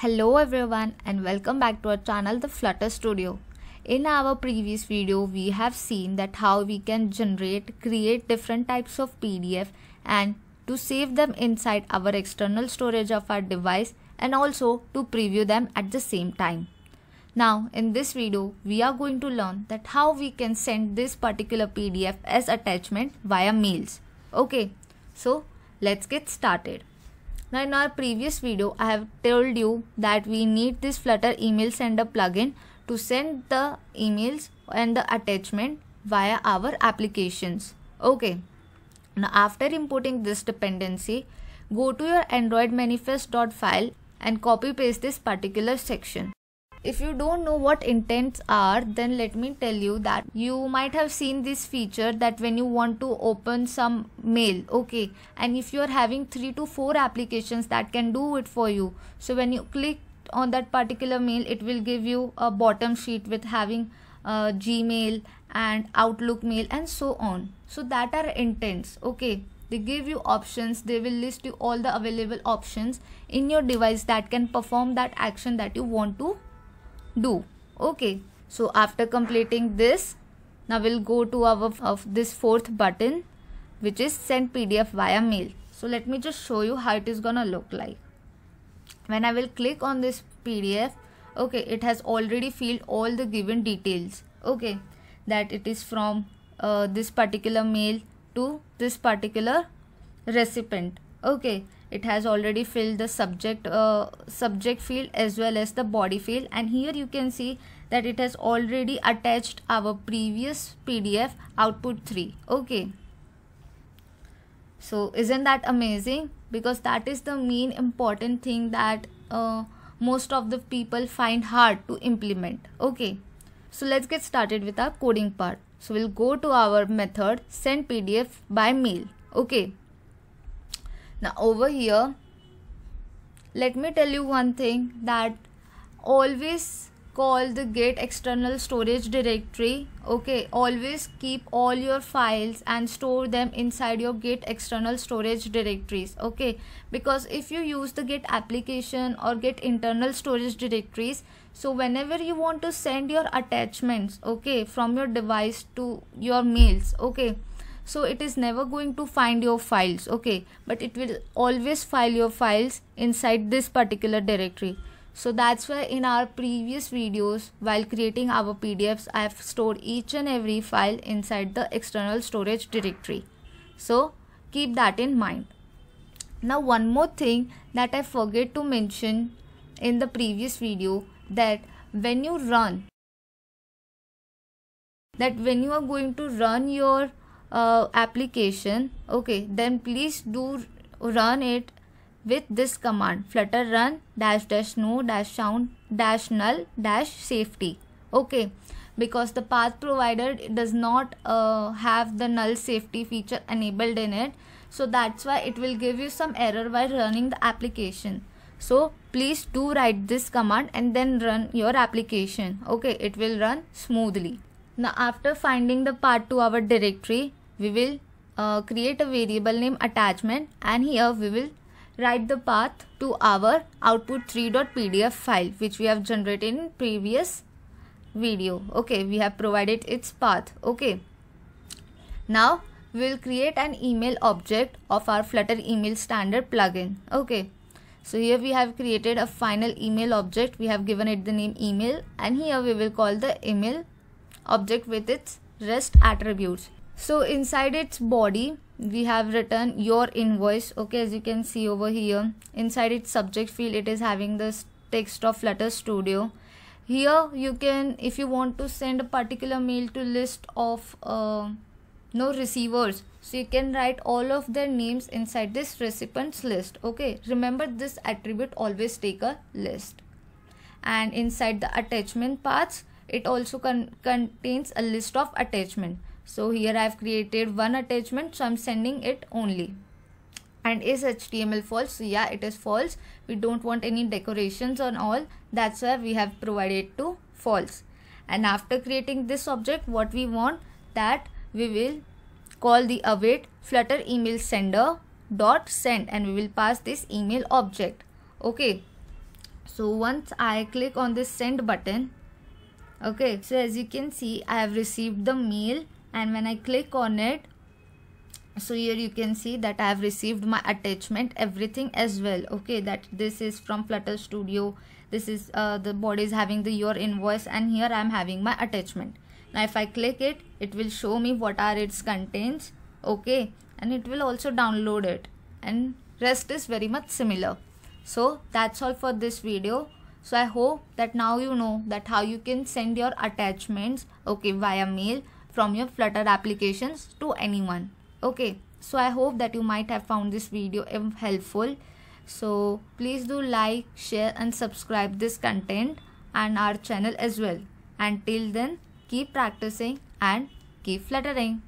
Hello everyone and welcome back to our channel The Flutter Studio. In our previous video we have seen that how we can generate create different types of PDF and to save them inside our external storage of our device and also to preview them at the same time. Now in this video we are going to learn that how we can send this particular PDF as attachment via mails. Okay so let's get started. Now in our previous video, I have told you that we need this Flutter email sender plugin to send the emails and the attachment via our applications. Okay. Now after importing this dependency, go to your android manifest.file and copy paste this particular section. If you don't know what intents are, then let me tell you that you might have seen this feature that when you want to open some mail, okay, and if you are having three to four applications that can do it for you. So when you click on that particular mail, it will give you a bottom sheet with having uh, Gmail and Outlook mail and so on. So that are intents, okay they give you options they will list you all the available options in your device that can perform that action that you want to do okay so after completing this now we'll go to our of this fourth button which is send pdf via mail so let me just show you how it is gonna look like when i will click on this pdf okay it has already filled all the given details okay that it is from uh, this particular mail to this particular recipient okay it has already filled the subject uh, subject field as well as the body field and here you can see that it has already attached our previous pdf output 3 okay so isn't that amazing because that is the main important thing that uh, most of the people find hard to implement okay so let's get started with our coding part so we'll go to our method send pdf by mail okay now over here let me tell you one thing that always call the get external storage directory okay always keep all your files and store them inside your git external storage directories okay because if you use the git application or git internal storage directories so whenever you want to send your attachments okay from your device to your mails okay so it is never going to find your files okay but it will always file your files inside this particular directory so that's why in our previous videos while creating our pdfs i have stored each and every file inside the external storage directory so keep that in mind now one more thing that i forget to mention in the previous video that when you run that when you are going to run your uh, application okay then please do run it with this command flutter run dash dash no dash sound dash null dash safety okay because the path provider does not uh, have the null safety feature enabled in it so that's why it will give you some error while running the application so please do write this command and then run your application okay it will run smoothly now after finding the path to our directory we will uh, create a variable name attachment and here we will write the path to our output 3.pdf file which we have generated in previous video okay we have provided its path okay now we will create an email object of our flutter email standard plugin okay so here we have created a final email object we have given it the name email and here we will call the email object with its rest attributes so inside its body we have written your invoice okay as you can see over here inside its subject field it is having this text of Letter studio here you can if you want to send a particular mail to list of uh, no receivers so you can write all of their names inside this recipients list okay remember this attribute always take a list and inside the attachment paths it also con contains a list of attachment so here I have created one attachment so I'm sending it only and is HTML false so yeah it is false we don't want any decorations on all that's why we have provided to false and after creating this object what we want that we will call the await flutter email sender dot send and we will pass this email object okay so once i click on this send button okay so as you can see i have received the mail and when I click on it so here you can see that I have received my attachment everything as well okay that this is from Flutter Studio this is uh, the body is having the your invoice and here I am having my attachment now if I click it it will show me what are its contents okay and it will also download it and rest is very much similar so that's all for this video so I hope that now you know that how you can send your attachments okay via mail from your flutter applications to anyone okay so i hope that you might have found this video helpful so please do like share and subscribe this content and our channel as well until then keep practicing and keep fluttering